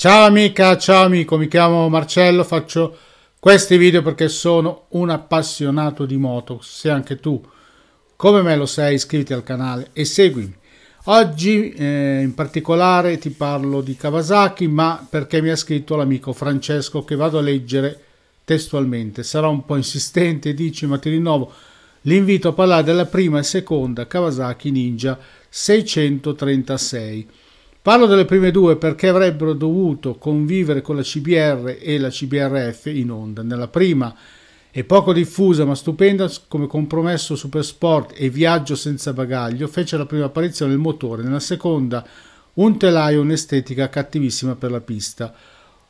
Ciao amica, ciao amico, mi chiamo Marcello, faccio questi video perché sono un appassionato di moto. Se anche tu, come me lo sei, iscriviti al canale e seguimi. Oggi eh, in particolare ti parlo di Kawasaki, ma perché mi ha scritto l'amico Francesco che vado a leggere testualmente. Sarà un po' insistente, dici, ma ti rinnovo l'invito a parlare della prima e seconda Kawasaki Ninja 636 Parlo delle prime due perché avrebbero dovuto convivere con la CBR e la CBRF in onda. Nella prima e poco diffusa ma stupenda come compromesso super sport e Viaggio senza bagaglio fece la prima apparizione il motore, nella seconda un telaio un'estetica cattivissima per la pista.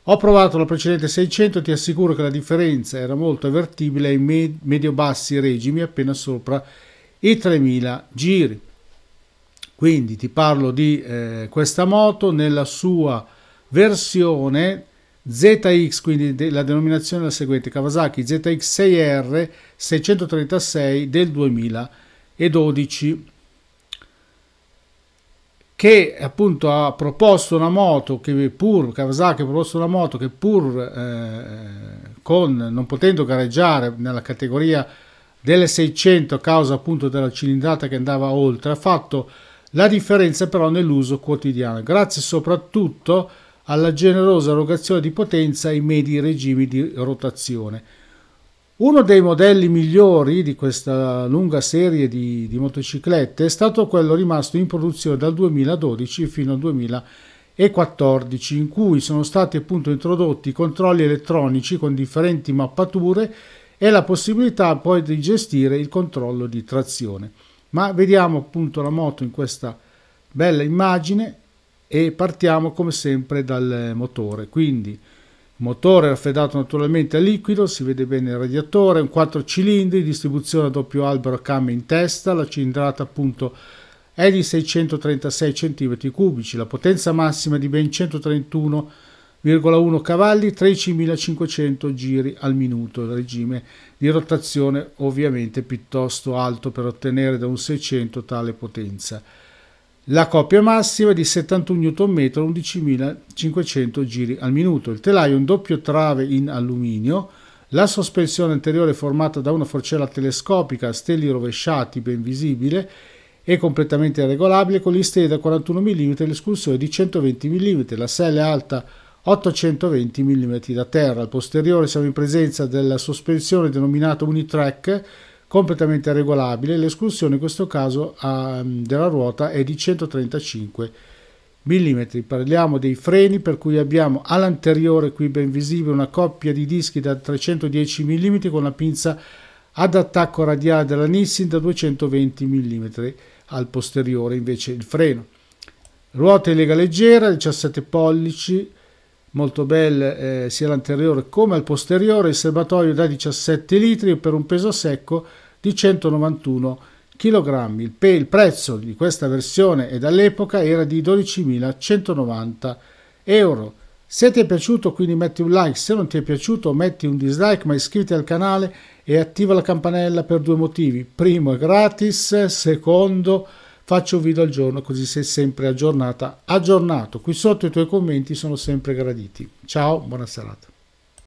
Ho provato la precedente 600 e ti assicuro che la differenza era molto avvertibile ai medio-bassi regimi appena sopra i 3000 giri quindi ti parlo di eh, questa moto nella sua versione ZX, quindi la denominazione è la seguente, Kawasaki ZX6R 636 del 2012, che appunto ha proposto una moto che pur, Kawasaki ha proposto una moto che pur eh, con, non potendo gareggiare nella categoria delle 600 a causa appunto della cilindrata che andava oltre, ha fatto la differenza però nell'uso quotidiano, grazie soprattutto alla generosa erogazione di potenza ai medi regimi di rotazione. Uno dei modelli migliori di questa lunga serie di, di motociclette è stato quello rimasto in produzione dal 2012 fino al 2014, in cui sono stati appunto introdotti controlli elettronici con differenti mappature e la possibilità poi di gestire il controllo di trazione ma vediamo appunto la moto in questa bella immagine e partiamo come sempre dal motore quindi motore raffreddato naturalmente a liquido si vede bene il radiatore un 4 cilindri distribuzione a doppio albero a camme in testa la cilindrata appunto è di 636 cm3 la potenza massima è di ben 131 1,1 cavalli, 13.500 giri al minuto, il regime di rotazione ovviamente piuttosto alto per ottenere da un 600 tale potenza. La coppia massima è di 71 Nm, 11.500 giri al minuto. Il telaio è un doppio trave in alluminio, la sospensione anteriore è formata da una forcella telescopica a stelli rovesciati ben visibile e completamente regolabile con gli da 41 mm e l'escursione di 120 mm. La sella è alta 820 mm da terra. Al posteriore siamo in presenza della sospensione denominata Unitrack completamente regolabile, l'escursione in questo caso ehm, della ruota è di 135 mm. Parliamo dei freni per cui abbiamo all'anteriore qui ben visibile una coppia di dischi da 310 mm con la pinza ad attacco radiale della Nissin da 220 mm, al posteriore invece il freno. Ruota in lega leggera 17 pollici molto belle eh, sia l'anteriore come il posteriore, il serbatoio da 17 litri per un peso secco di 191 kg. Il, il prezzo di questa versione e dall'epoca era di 12.190 euro. Se ti è piaciuto quindi metti un like, se non ti è piaciuto metti un dislike, ma iscriviti al canale e attiva la campanella per due motivi. Primo è gratis, secondo faccio un video al giorno così sei sempre aggiornata, aggiornato. Qui sotto i tuoi commenti sono sempre graditi. Ciao, buona serata.